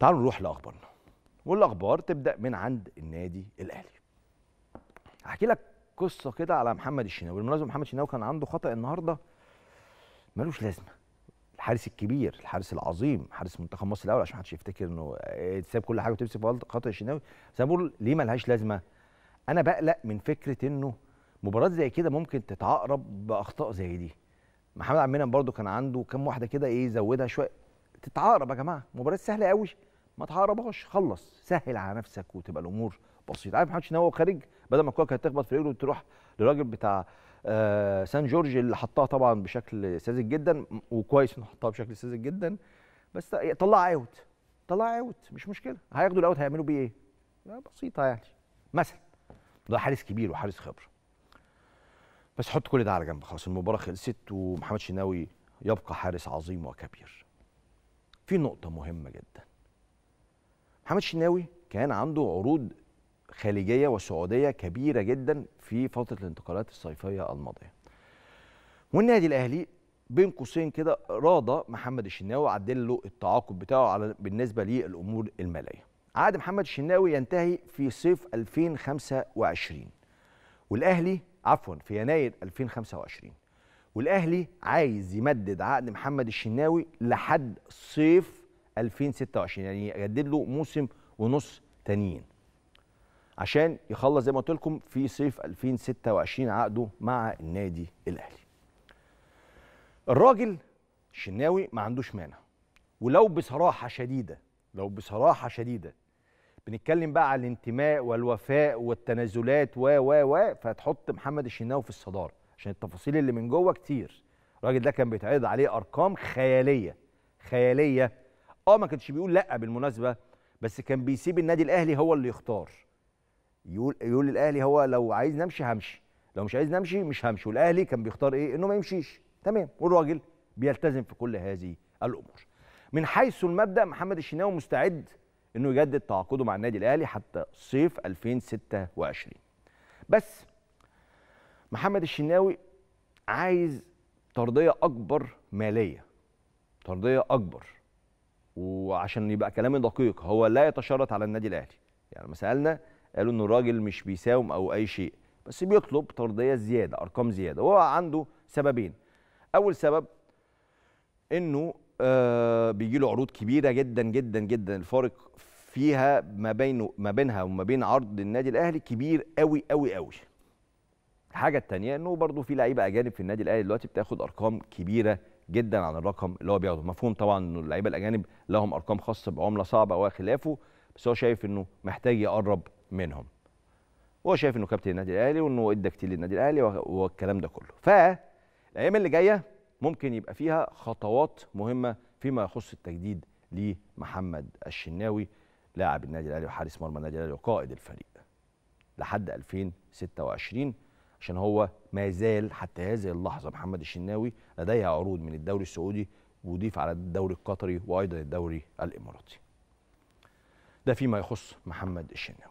تعالوا نروح لاخبارنا والاخبار تبدا من عند النادي الاهلي احكي لك قصه كده على محمد الشناوي بالمناسبه محمد الشناوي كان عنده خطا النهارده ملوش لازمه الحارس الكبير الحارس العظيم حارس منتخب مصر الاول عشان محدش يفتكر انه ساب كل حاجه وتمسك خطا الشناوي بس انا بقول ليه ملهاش لازمه انا بقلق من فكره انه مباريات زي كده ممكن تتعقرب باخطاء زي دي محمد عبد المنعم برده كان عنده كم واحده كده ايه زودها شويه تتعقرب يا جماعه مباراه سهله قوي ما تهربهاش خلص سهل على نفسك وتبقى الامور بسيطه عارف محمد شناوي خارج بدل ما الكوره كانت تخبط في رجله تروح للراجل بتاع آه سان جورج اللي حطها طبعا بشكل ساذج جدا وكويس انه حطها بشكل ساذج جدا بس يعني طلع اوت طلع اوت مش مشكله هياخدوا الاوت هيعملوا بيه ايه؟ بسيطه يعني مثلا ده حارس كبير وحارس خبره بس حط كل ده على جنب خلاص المباراه خلصت ومحمد شناوي يبقى حارس عظيم وكبير في نقطه مهمه جدا محمد الشناوي كان عنده عروض خليجيه وسعوديه كبيره جدا في فتره الانتقالات الصيفيه الماضيه. والنادي الاهلي بين قوسين كده راضى محمد الشناوي عدل له التعاقد بتاعه على بالنسبه للامور الماليه. عقد محمد الشناوي ينتهي في صيف 2025 والاهلي عفوا في يناير 2025 والاهلي عايز يمدد عقد محمد الشناوي لحد صيف 2026 يعني يجدد له موسم ونص تانيين عشان يخلص زي ما قلت لكم في صيف 2026 عقده مع النادي الاهلي. الراجل الشناوي ما عندوش مانع ولو بصراحه شديده لو بصراحه شديده بنتكلم بقى على الانتماء والوفاء والتنازلات و و و فتحط محمد الشناوي في الصداره عشان التفاصيل اللي من جوه كتير الراجل ده كان بيتعرض عليه ارقام خياليه خياليه اه ما كانش بيقول لا بالمناسبه بس كان بيسيب النادي الاهلي هو اللي يختار يقول يقول للاهلي هو لو عايز نمشي همشي لو مش عايز نمشي مش همشي والاهلي كان بيختار ايه انه ما يمشيش تمام والراجل بيلتزم في كل هذه الامور من حيث المبدا محمد الشناوي مستعد انه يجدد تعاقده مع النادي الاهلي حتى صيف 2026 بس محمد الشناوي عايز ترضيه اكبر ماليه ترضيه اكبر وعشان يبقى كلامي دقيق هو لا يتشرط على النادي الاهلي يعني لما سالنا قالوا ان الراجل مش بيساوم او اي شيء بس بيطلب طرديه زياده ارقام زياده وهو عنده سببين اول سبب انه آه بيجي له عروض كبيره جدا جدا جدا الفارق فيها ما بينه ما بينها وما بين عرض النادي الاهلي كبير قوي قوي قوي الحاجه الثانيه انه برضه في لعيبه اجانب في النادي الاهلي دلوقتي بتاخد ارقام كبيره جدا عن الرقم اللي هو بياخده مفهوم طبعا ان اللعيبه الاجانب لهم ارقام خاصه بعمله صعبه وخلافه بس هو شايف انه محتاج يقرب منهم وهو شايف انه كابتن النادي الاهلي وانه ادى كتير للنادي الاهلي والكلام ده كله فالايام اللي جايه ممكن يبقى فيها خطوات مهمه فيما يخص التجديد لمحمد الشناوي لاعب النادي الاهلي وحارس مرمى النادي الاهلي وقائد الفريق لحد 2026 عشان هو ما زال حتى هذه اللحظه محمد الشناوي لديه عروض من الدوري السعودي وضيف على الدوري القطري وايضا الدوري الاماراتي. ده فيما يخص محمد الشناوي.